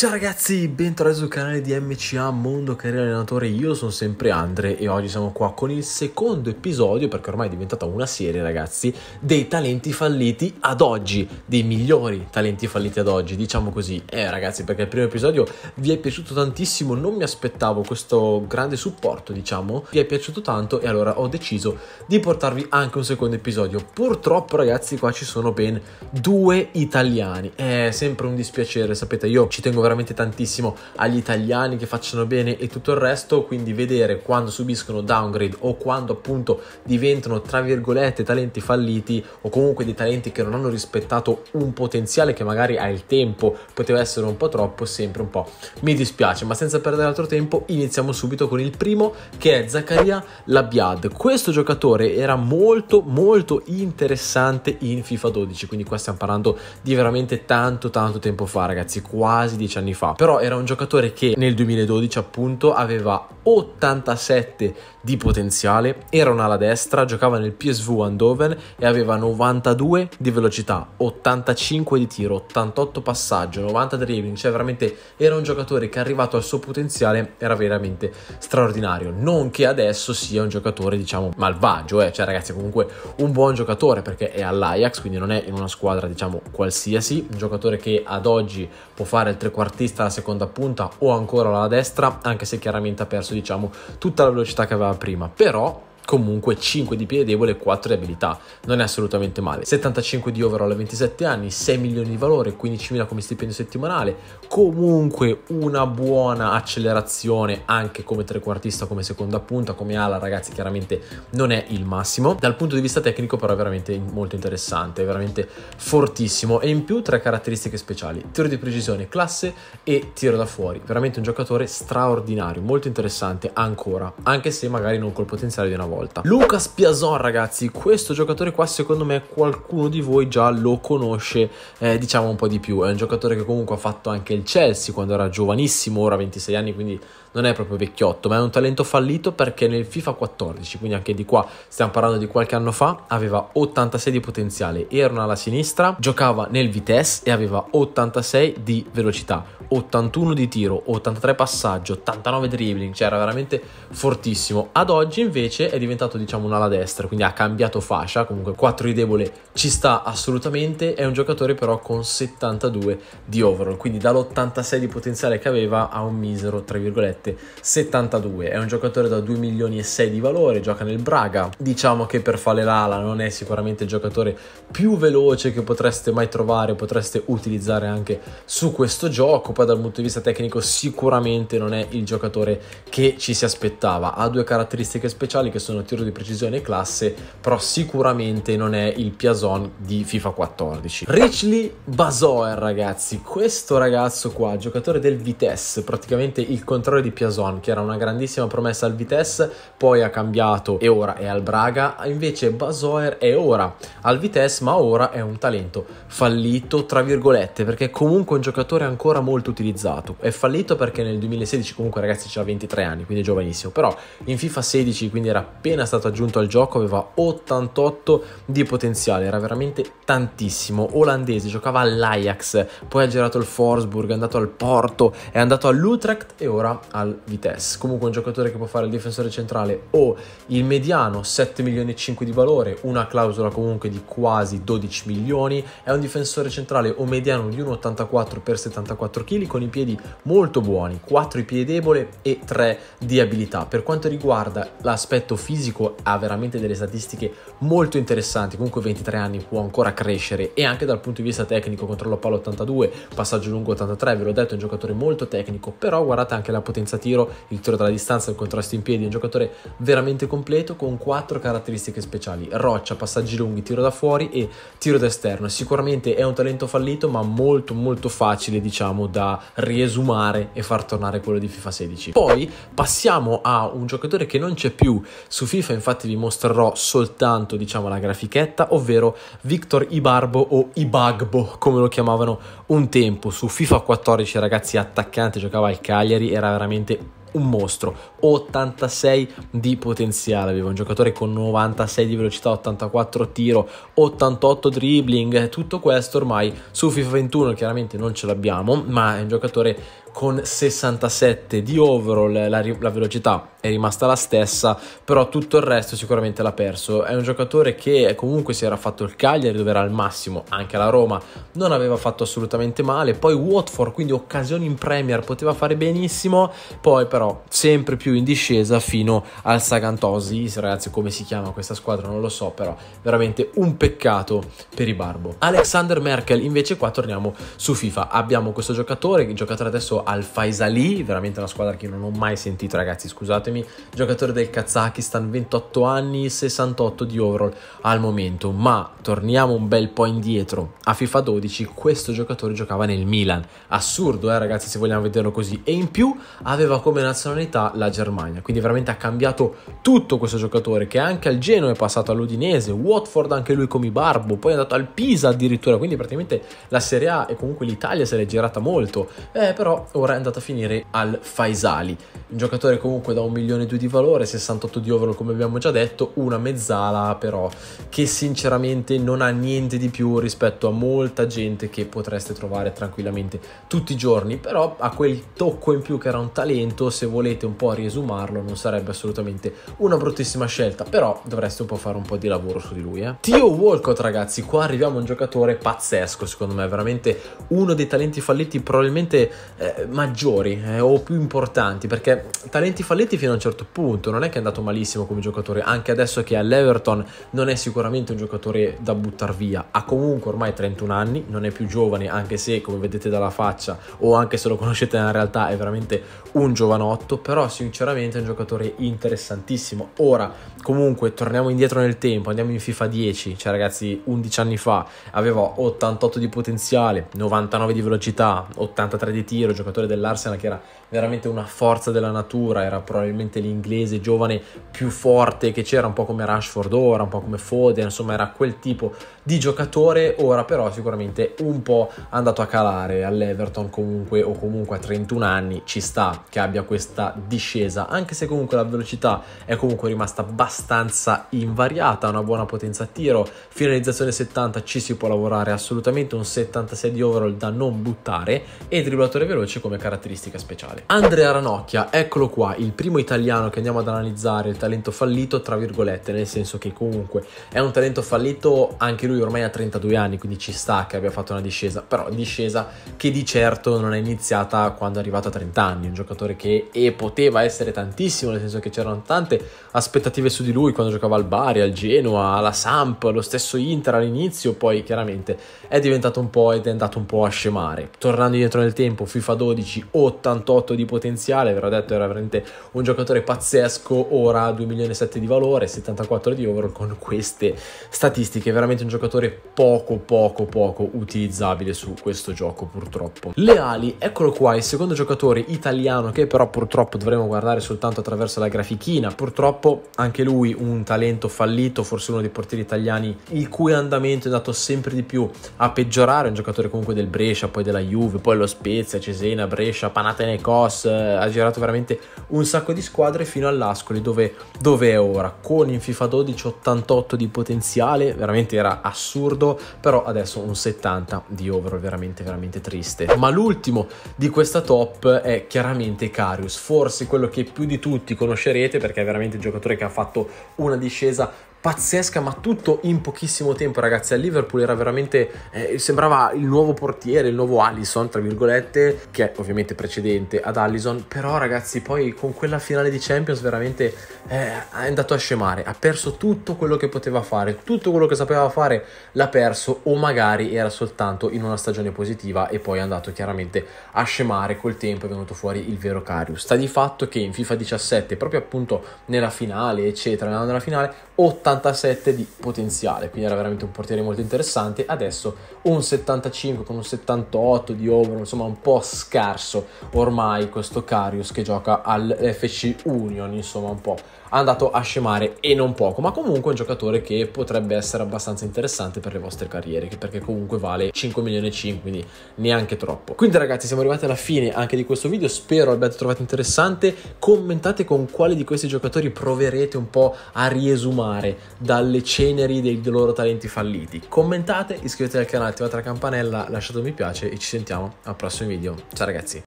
Ciao ragazzi, bentornati sul canale di MCA Mondo Carriera Allenatore, io sono sempre Andre e oggi siamo qua con il secondo episodio, perché ormai è diventata una serie ragazzi, dei talenti falliti ad oggi, dei migliori talenti falliti ad oggi, diciamo così. Eh ragazzi, perché il primo episodio vi è piaciuto tantissimo, non mi aspettavo questo grande supporto diciamo, vi è piaciuto tanto e allora ho deciso di portarvi anche un secondo episodio. Purtroppo ragazzi qua ci sono ben due italiani, è sempre un dispiacere, sapete io ci tengo veramente veramente tantissimo agli italiani che facciano bene e tutto il resto, quindi vedere quando subiscono downgrade o quando appunto diventano tra virgolette talenti falliti o comunque dei talenti che non hanno rispettato un potenziale che magari ha il tempo poteva essere un po' troppo, sempre un po'. Mi dispiace, ma senza perdere altro tempo iniziamo subito con il primo che è Zaccaria Labiad. Questo giocatore era molto molto interessante in FIFA 12, quindi qua stiamo parlando di veramente tanto tanto tempo fa, ragazzi, quasi 10 anni fa, però era un giocatore che nel 2012 appunto aveva 87 di potenziale, era un'ala destra, giocava nel PSV Andoven e aveva 92 di velocità, 85 di tiro, 88 passaggio, 90 driving, cioè veramente era un giocatore che arrivato al suo potenziale era veramente straordinario, non che adesso sia un giocatore diciamo malvagio, eh? cioè ragazzi comunque un buon giocatore perché è all'Ajax, quindi non è in una squadra diciamo qualsiasi, un giocatore che ad oggi può fare il trequartista artista alla seconda punta o ancora alla destra, anche se chiaramente ha perso diciamo tutta la velocità che aveva prima. Però comunque 5 di piede debole e 4 di abilità, non è assolutamente male. 75 di overall a 27 anni, 6 milioni di valore, 15.000 come stipendio settimanale, comunque una buona accelerazione anche come trequartista, come seconda punta, come ala ragazzi chiaramente non è il massimo. Dal punto di vista tecnico però è veramente molto interessante, è veramente fortissimo e in più tre caratteristiche speciali, tiro di precisione, classe e tiro da fuori, veramente un giocatore straordinario, molto interessante ancora, anche se magari non col potenziale di una volta volta. Lucas Piazon ragazzi, questo giocatore qua secondo me qualcuno di voi già lo conosce eh, diciamo un po' di più, è un giocatore che comunque ha fatto anche il Chelsea quando era giovanissimo, ora 26 anni quindi non è proprio vecchiotto, ma è un talento fallito perché nel FIFA 14, quindi anche di qua stiamo parlando di qualche anno fa, aveva 86 di potenziale, era una alla sinistra, giocava nel Vitesse e aveva 86 di velocità, 81 di tiro, 83 passaggio, 89 dribbling, cioè era veramente fortissimo. Ad oggi invece è diventato diventato diciamo un'ala destra, quindi ha cambiato fascia, comunque 4 di debole ci sta assolutamente, è un giocatore però con 72 di overall, quindi dall'86 di potenziale che aveva a un misero, tra virgolette, 72. È un giocatore da 2 milioni e 6 di valore, gioca nel Braga, diciamo che per fare l'ala non è sicuramente il giocatore più veloce che potreste mai trovare, potreste utilizzare anche su questo gioco, poi dal punto di vista tecnico sicuramente non è il giocatore che ci si aspettava, ha due caratteristiche speciali che sono sono tiro di precisione e classe, però sicuramente non è il Piazon di FIFA 14. Richly Basoer, ragazzi, questo ragazzo qua, giocatore del Vitesse, praticamente il controllo di Piazon, che era una grandissima promessa al Vitesse, poi ha cambiato e ora è al Braga, invece Basoer è ora al Vitesse, ma ora è un talento fallito, tra virgolette, perché è comunque un giocatore ancora molto utilizzato. È fallito perché nel 2016 comunque ragazzi c'ha 23 anni, quindi è giovanissimo, però in FIFA 16 quindi era appena stato aggiunto al gioco aveva 88 di potenziale, era veramente tantissimo, olandese, giocava all'Ajax, poi ha girato il Forsburg, è andato al Porto, è andato all'Utrecht e ora al Vitesse. Comunque un giocatore che può fare il difensore centrale o il mediano, 7 milioni e 5 di valore, una clausola comunque di quasi 12 milioni, è un difensore centrale o mediano di 1,84 per 74 kg con i piedi molto buoni, 4 i piedi debole e 3 di abilità. Per quanto riguarda l'aspetto fisico, fisico ha veramente delle statistiche molto interessanti, comunque 23 anni può ancora crescere e anche dal punto di vista tecnico, controllo palo 82, passaggio lungo 83, ve l'ho detto è un giocatore molto tecnico, però guardate anche la potenza tiro, il tiro dalla distanza, il contrasto in piedi, è un giocatore veramente completo con quattro caratteristiche speciali, roccia, passaggi lunghi, tiro da fuori e tiro da esterno, sicuramente è un talento fallito ma molto molto facile diciamo da riesumare e far tornare quello di FIFA 16. Poi passiamo a un giocatore che non c'è più su FIFA infatti vi mostrerò soltanto diciamo, la grafichetta, ovvero Victor Ibarbo o Ibagbo come lo chiamavano un tempo. Su FIFA 14 ragazzi attaccante giocava al Cagliari, era veramente un mostro, 86 di potenziale, aveva un giocatore con 96 di velocità, 84 tiro, 88 dribbling, tutto questo ormai su FIFA 21 chiaramente non ce l'abbiamo, ma è un giocatore con 67 di overall, la, la, velocità è rimasta la stessa, però tutto il resto sicuramente l'ha perso. È un giocatore che comunque si era fatto il Cagliari dove era al massimo, anche la Roma non aveva fatto assolutamente male, poi Watford, quindi occasioni in Premier, poteva fare benissimo, poi però sempre più in discesa fino al Sagantosis ragazzi come si chiama questa squadra non lo so, però veramente un peccato per i Barbo. Alexander Merkel invece qua torniamo su FIFA, abbiamo questo giocatore, il giocatore adesso al Faisali, veramente una squadra che non ho mai sentito, ragazzi, scusatemi, giocatore del Kazakistan, 28 anni, 68 di overall al momento, ma torniamo un bel po' indietro. A FIFA 12 questo giocatore giocava nel Milan. Assurdo, eh, ragazzi, se vogliamo vederlo così. E in più aveva come nazionalità la Germania, quindi veramente ha cambiato tutto questo giocatore che anche al Genoa è passato all'Udinese, Watford anche lui come Barbo, poi è andato al Pisa addirittura, quindi praticamente la Serie A e comunque l'Italia se l'è girata molto. Eh, però ora è andata a finire al Faisali, un giocatore comunque da un milione e due di valore, 68 di overall come abbiamo già detto, una mezzala però che sinceramente non ha niente di più rispetto a molta gente che potreste trovare tranquillamente tutti i giorni, però ha quel tocco in più che era un talento, se volete un po' riesumarlo non sarebbe assolutamente una bruttissima scelta, però dovreste un po' fare un po' di lavoro su di lui. Eh. Tio Walcott ragazzi, qua arriviamo a un giocatore pazzesco secondo me, veramente uno dei talenti falliti probabilmente eh, maggiori eh, o più importanti perché talenti falletti fino a un certo punto, non è che è andato malissimo come giocatore, anche adesso che è all'Everton non è sicuramente un giocatore da buttare via, ha comunque ormai 31 anni, non è più giovane, anche se come vedete dalla faccia o anche se lo conoscete nella realtà è veramente un giovanotto, però sinceramente è un giocatore interessantissimo. Ora, comunque, torniamo indietro nel tempo, andiamo in FIFA 10, cioè ragazzi, 11 anni fa aveva 88 di potenziale, 99 di velocità, 83 di tiro, giocatore dell'Arsenal che era veramente una forza della della natura, era probabilmente l'inglese giovane più forte che c'era, un po' come Rashford ora, un po' come Foden, insomma era quel tipo di giocatore, ora però sicuramente un po' andato a calare all'Everton comunque o comunque a 31 anni ci sta che abbia questa discesa, anche se comunque la velocità è comunque rimasta abbastanza invariata, una buona potenza a tiro, finalizzazione 70 ci si può lavorare assolutamente, un 76 di overall da non buttare e dribblatore veloce come caratteristica speciale. Andrea Ranocchia è Eccolo qua, il primo italiano che andiamo ad analizzare, il talento fallito, tra virgolette, nel senso che comunque è un talento fallito anche lui ormai ha 32 anni, quindi ci sta che abbia fatto una discesa, però discesa che di certo non è iniziata quando è arrivato a 30 anni, un giocatore che e poteva essere tantissimo, nel senso che c'erano tante aspettative su di lui quando giocava al Bari, al Genoa, alla Samp, lo stesso Inter all'inizio, poi chiaramente è diventato un po' ed è andato un po' a scemare. Tornando indietro nel tempo, FIFA 12, 88 di potenziale, verrà detto Barretto era veramente un giocatore pazzesco, ora 2 milioni e 7 di valore, 74 di over con queste statistiche, veramente un giocatore poco poco poco utilizzabile su questo gioco purtroppo. Le ali, eccolo qua, il secondo giocatore italiano che però purtroppo dovremmo guardare soltanto attraverso la grafichina, purtroppo anche lui un talento fallito, forse uno dei portieri italiani il cui andamento è andato sempre di più a peggiorare, un giocatore comunque del Brescia, poi della Juve, poi lo Spezia, Cesena, Brescia, Panathinaikos, eh, ha girato veramente veramente un sacco di squadre fino all'Ascoli dove, dove è ora, con in FIFA 12 88 di potenziale, veramente era assurdo, però adesso un 70 di overall veramente veramente triste. Ma l'ultimo di questa top è chiaramente Carius, forse quello che più di tutti conoscerete perché è veramente il giocatore che ha fatto una discesa pazzesca, ma tutto in pochissimo tempo, ragazzi. Al Liverpool era veramente. Eh, sembrava il nuovo portiere, il nuovo Allison, tra virgolette, che è ovviamente precedente ad Allison. Però, ragazzi, poi con quella finale di Champions, veramente eh, è andato a scemare. Ha perso tutto quello che poteva fare, tutto quello che sapeva fare l'ha perso, o magari era soltanto in una stagione positiva e poi è andato chiaramente a scemare. Col tempo è venuto fuori il vero Carius. Sta di fatto che in FIFA 17, proprio appunto nella finale, eccetera, nella finale, 80 77 di potenziale, quindi era veramente un portiere molto interessante. Adesso un 75 con un 78 di over, insomma un po' scarso ormai questo Karius che gioca al FC Union, insomma un po' andato a scemare e non poco, ma comunque un giocatore che potrebbe essere abbastanza interessante per le vostre carriere, perché comunque vale 5 milioni e 5, quindi neanche troppo. Quindi ragazzi siamo arrivati alla fine anche di questo video, spero l'abbiate trovato interessante, commentate con quale di questi giocatori proverete un po' a riesumare dalle ceneri dei loro talenti falliti. Commentate, iscrivetevi al canale, attivate la campanella, lasciate un mi piace e ci sentiamo al prossimo video. Ciao ragazzi!